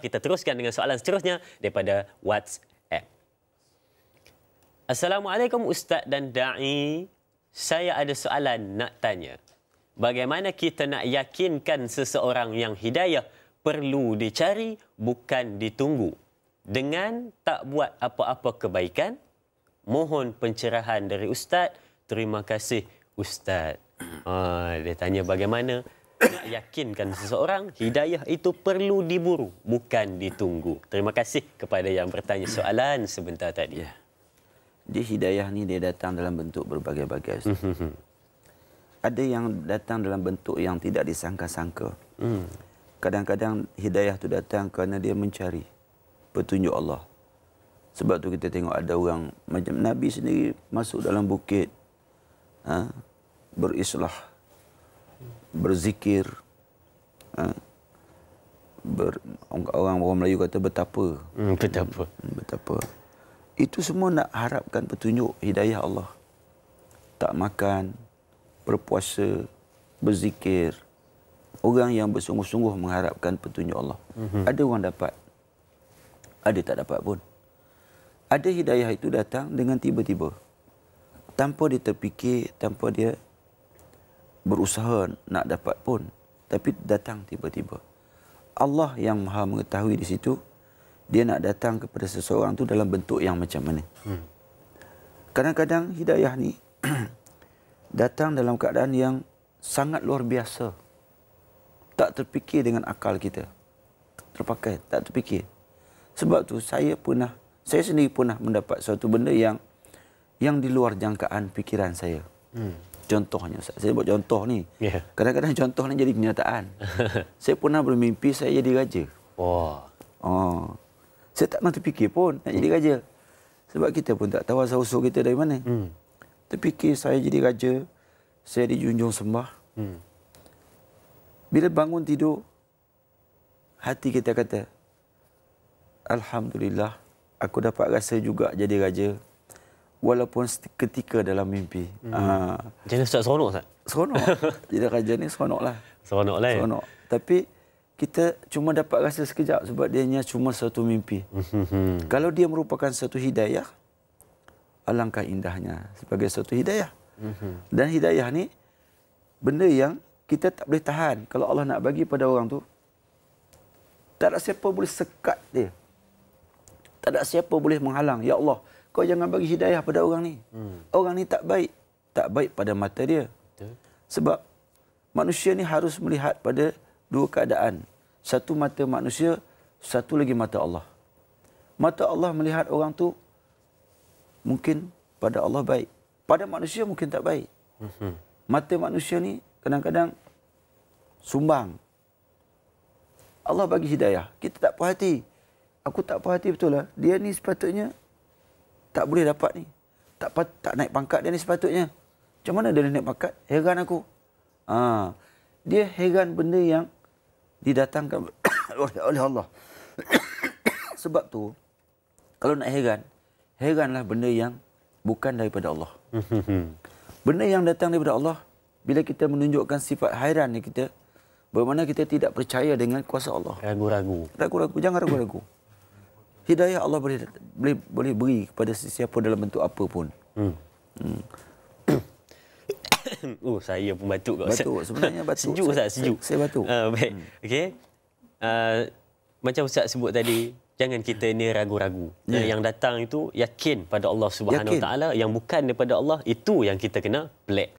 Kita teruskan dengan soalan seterusnya daripada WhatsApp. Assalamualaikum Ustaz dan Da'i. Saya ada soalan nak tanya. Bagaimana kita nak yakinkan seseorang yang hidayah perlu dicari bukan ditunggu? Dengan tak buat apa-apa kebaikan, mohon pencerahan dari Ustaz. Terima kasih Ustaz. Ah, dia tanya bagaimana nak yakinkan seseorang hidayah itu perlu diburu bukan ditunggu. Terima kasih kepada yang bertanya soalan sebentar tadi. Ya. Jadi hidayah ni dia datang dalam bentuk berbagai-bagai. Hmm. Ada yang datang dalam bentuk yang tidak disangka-sangka. Hmm. Kadang-kadang hidayah tu datang kerana dia mencari petunjuk Allah. Sebab tu kita tengok ada orang macam Nabi sendiri masuk dalam bukit ha, berislah berzikir ha? ber, orang orang Melayu kata betapa hmm, betapa hmm, betapa itu semua nak harapkan petunjuk hidayah Allah tak makan berpuasa berzikir orang yang bersungguh-sungguh mengharapkan petunjuk Allah hmm. ada orang dapat ada tak dapat pun ada hidayah itu datang dengan tiba-tiba tanpa dia terfikir tanpa dia berusaha nak dapat pun tapi datang tiba-tiba Allah yang maha mengetahui di situ dia nak datang kepada seseorang tu dalam bentuk yang macam mana hmm. kadang-kadang hidayah ni datang dalam keadaan yang sangat luar biasa tak terfikir dengan akal kita terpakai tak terfikir sebab tu saya pernah saya sendiri pernah mendapat suatu benda yang yang di luar jangkaan fikiran saya hmm. Contohnya Ustaz, saya buat contoh ni. Yeah. Kadang-kadang contoh ni jadi kenyataan. saya pernah bermimpi saya jadi raja. Wah. Oh. oh. Saya tak pernah terfikir pun nak hmm. jadi raja. Sebab kita pun tak tahu asal usul kita dari mana. Hmm. Terfikir saya jadi raja, saya dijunjung sembah. Hmm. Bila bangun tidur, hati kita kata, Alhamdulillah, aku dapat rasa juga jadi raja walaupun ketika dalam mimpi. Hmm. Uh, ha. Jadi Ustaz seronok Ustaz? Seronok. Jadi raja ni seronok lah. Seronok lah ya? Seronok. Tapi kita cuma dapat rasa sekejap sebab dia hanya cuma satu mimpi. Mm-hmm. Kalau dia merupakan satu hidayah, alangkah indahnya sebagai satu hidayah. Mm-hmm. Dan hidayah ni benda yang kita tak boleh tahan. Kalau Allah nak bagi pada orang tu, tak ada siapa boleh sekat dia. Tak ada siapa boleh menghalang. Ya Allah, kau jangan bagi hidayah pada orang ni. Hmm. Orang ni tak baik. Tak baik pada mata dia. Betul. Sebab manusia ni harus melihat pada dua keadaan. Satu mata manusia, satu lagi mata Allah. Mata Allah melihat orang tu mungkin pada Allah baik. Pada manusia mungkin tak baik. Hmm. Mata manusia ni kadang-kadang sumbang. Allah bagi hidayah. Kita tak puas hati. Aku tak puas hati betul lah. Dia ni sepatutnya tak boleh dapat ni. Tak tak naik pangkat dia ni sepatutnya. Macam mana dia naik pangkat? Heran aku. Ha. Dia heran benda yang didatangkan oleh Allah. Sebab tu, kalau nak heran, heranlah benda yang bukan daripada Allah. Benda yang datang daripada Allah, bila kita menunjukkan sifat hairan ni kita, bermakna kita tidak percaya dengan kuasa Allah. Ragu-ragu. Ragu-ragu. Jangan ragu-ragu hidayah Allah boleh boleh boleh beri kepada sesiapa dalam bentuk apa pun. Hmm. Hmm. oh, saya pun batuk kat Batuk sebenarnya batuk. Sejuk Ustaz, sejuk. Saya, saya batuk. Uh, baik. Hmm. Okey. Uh, macam Ustaz sebut tadi, jangan kita ni ragu-ragu. Yeah. yang datang itu yakin pada Allah Subhanahu Wa Taala, yang bukan daripada Allah itu yang kita kena plek.